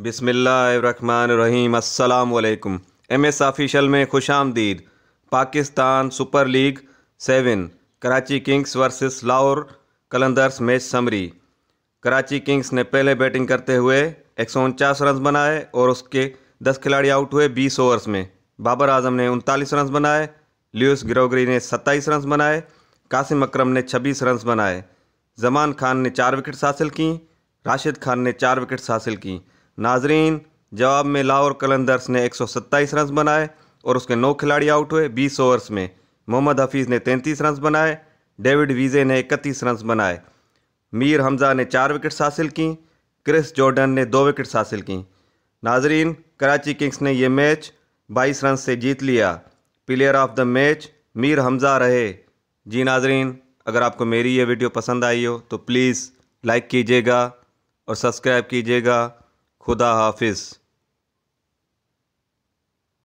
बिसमीम् अल्लाम M S official में खुश आमदीद Pakistan super league seven Karachi kings versus Lahore Qalandars match summary Karachi kings ने पहले बैटिंग करते हुए एक सौ उनचास रन बनाए और उसके दस खिलाड़ी आउट हुए बीस ओवर्स में बाबर आजम ने उनतालीस रन बनाए ल्यूस ग्रोगरी ने सत्ताईस रन बनाए कासिम अक्रम ने छब्बीस रन बनाए जमान खान ने चार विकेट्स हासिल किं राशिद खान ने चार विकेट्स हासिल किं नाजरीन जवाब में लाहौर कलंदर्स ने एक सौ रन बनाए और उसके नौ खिलाड़ी आउट हुए बीस ओवर्स में मोहम्मद हफीज़ ने तैंतीस रन बनाए डेविड वीज़े ने इकतीस रन बनाए मीर हमज़ा ने चार विकेट्स हासिल की क्रिस जॉर्डन ने दो विकेट्स हासिल की नाजरीन कराची किंग्स ने यह मैच बाईस रन से जीत लिया player of the match Mir Hamza रहे जी नाजरीन अगर आपको मेरी ये वीडियो पसंद आई हो तो प्लीज़ लाइक कीजिएगा और सब्सक्राइब कीजिएगा खुदा हाफिज़